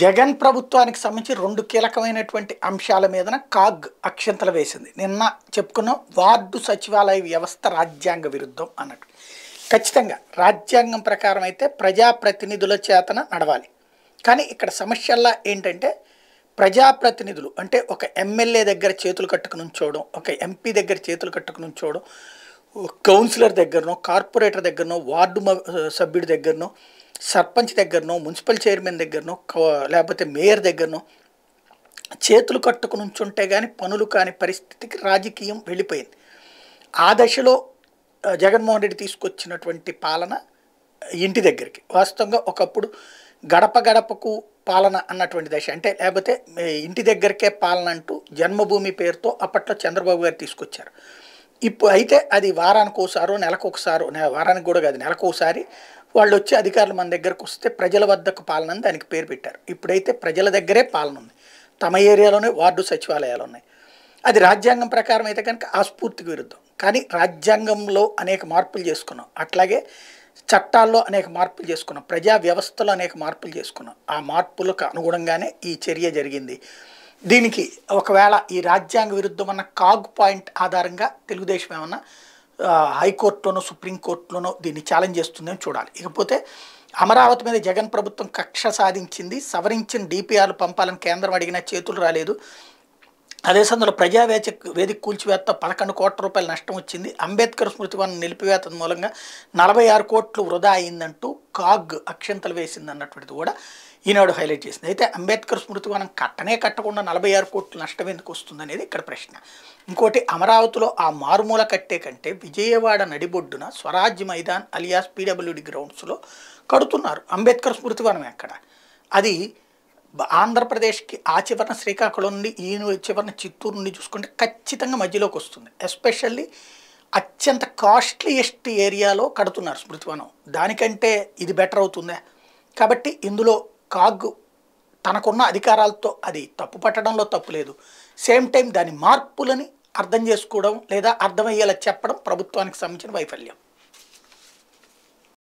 జగన్ ప్రభుత్వానికి సంబంధించి రెండు కీలకమైనటువంటి అంశాల మీదన కాగ్ అక్షంతలు వేసింది నిన్న చెప్పుకున్న వార్డు సచివాలయ వ్యవస్థ రాజ్యాంగ విరుద్ధం అన్నట్టు ఖచ్చితంగా రాజ్యాంగం ప్రకారం అయితే ప్రజాప్రతినిధుల చేతన నడవాలి కానీ ఇక్కడ సమస్యల్లా ఏంటంటే ప్రజాప్రతినిధులు అంటే ఒక ఎమ్మెల్యే దగ్గర చేతులు కట్టుకుని ఉంచోవడం ఒక ఎంపీ దగ్గర చేతులు కట్టుకుని ఉంచోవడం కౌన్సిలర్ దగ్గరనో కార్పొరేటర్ దగ్గరనో వార్డు సభ్యుడి దగ్గరనో సర్పంచ్ దగ్గరనో మున్సిపల్ చైర్మన్ దగ్గరనో లేకపోతే మేయర్ దగ్గరనో చేతులు కట్టుకుని నుంచుంటే కానీ పనులు కాని పరిస్థితికి రాజకీయం వెళ్ళిపోయింది ఆ దశలో జగన్మోహన్ రెడ్డి తీసుకొచ్చినటువంటి పాలన ఇంటి దగ్గరికి వాస్తవంగా ఒకప్పుడు గడప గడపకు పాలన అన్నటువంటి దశ అంటే లేకపోతే ఇంటి దగ్గరికే పాలన అంటూ జన్మభూమి పేరుతో అప్పట్లో చంద్రబాబు గారు తీసుకొచ్చారు ఇప్పుడు అయితే అది వారానికోసారో నెలకొకసారో వారానికి కూడా కాదు నెలకొకసారి వాళ్ళు వచ్చి అధికారులు మన దగ్గరకు వస్తే ప్రజల వద్దకు పాలన దానికి పేరు పెట్టారు ఇప్పుడైతే ప్రజల దగ్గరే పాలన ఉంది తమ ఏరియాలోనే వార్డు సచివాలయాలు ఉన్నాయి అది రాజ్యాంగం ప్రకారం అయితే కనుక ఆ విరుద్ధం కానీ రాజ్యాంగంలో అనేక మార్పులు చేసుకున్నాం అట్లాగే చట్టాల్లో అనేక మార్పులు చేసుకున్నాం ప్రజా వ్యవస్థలో అనేక మార్పులు చేసుకున్నాం ఆ మార్పులకు అనుగుణంగానే ఈ చర్య జరిగింది దీనికి ఒకవేళ ఈ రాజ్యాంగ విరుద్ధమన్న కాగ్ పాయింట్ ఆధారంగా తెలుగుదేశం ఏమన్నా హైకోర్టులోనో సుప్రీంకోర్టులోనో దీన్ని ఛాలెంజ్ చేస్తుందని చూడాలి ఇకపోతే అమరావతి మీద జగన్ ప్రభుత్వం కక్ష సాధించింది సవరించిన డిపిఆర్లు పంపాలని కేంద్రం అడిగినా చేతులు రాలేదు అదే సందర్భంలో ప్రజావేచ వేదిక కూల్చివేత పదకొండు కోట్ల రూపాయల నష్టం వచ్చింది అంబేద్కర్ స్మృతివనం నిలిపివేత మూలంగా నలభై ఆరు కోట్లు వృధా అయిందంటూ కాగ్ అక్షంతలు వేసింది అన్నటువంటిది కూడా ఈనాడు హైలైట్ చేసింది అయితే అంబేద్కర్ స్మృతివనం కట్టనే కట్టకుండా నలభై ఆరు కోట్లు నష్టం ఎందుకు వస్తుంది అనేది ఇక్కడ ప్రశ్న ఇంకోటి అమరావతిలో ఆ మారుమూల కట్టే కంటే విజయవాడ నడిబొడ్డున స్వరాజ్య మైదాన్ అలియాస్ పీడబ్ల్యూడి గ్రౌండ్స్లో కడుతున్నారు అంబేద్కర్ స్మృతివనం ఎక్కడ అది ఆంధ్రప్రదేశ్కి ఆ చివరన శ్రీకాకుళం నుండి ఈ చివరన చిత్తూరు నుండి చూసుకుంటే ఖచ్చితంగా మధ్యలోకి వస్తుంది ఎస్పెషల్లీ అత్యంత కాస్ట్లీయెస్ట్ ఏరియాలో కడుతున్నారు స్మృతివనం దానికంటే ఇది బెటర్ అవుతుందా కాబట్టి ఇందులో కాగ్ తనకున్న అధికారాలతో అది తప్పు పట్టడంలో తప్పు లేదు సేమ్ టైం దాని మార్పులని అర్థం చేసుకోవడం లేదా అర్థమయ్యేలా చెప్పడం ప్రభుత్వానికి సంబంధించిన వైఫల్యం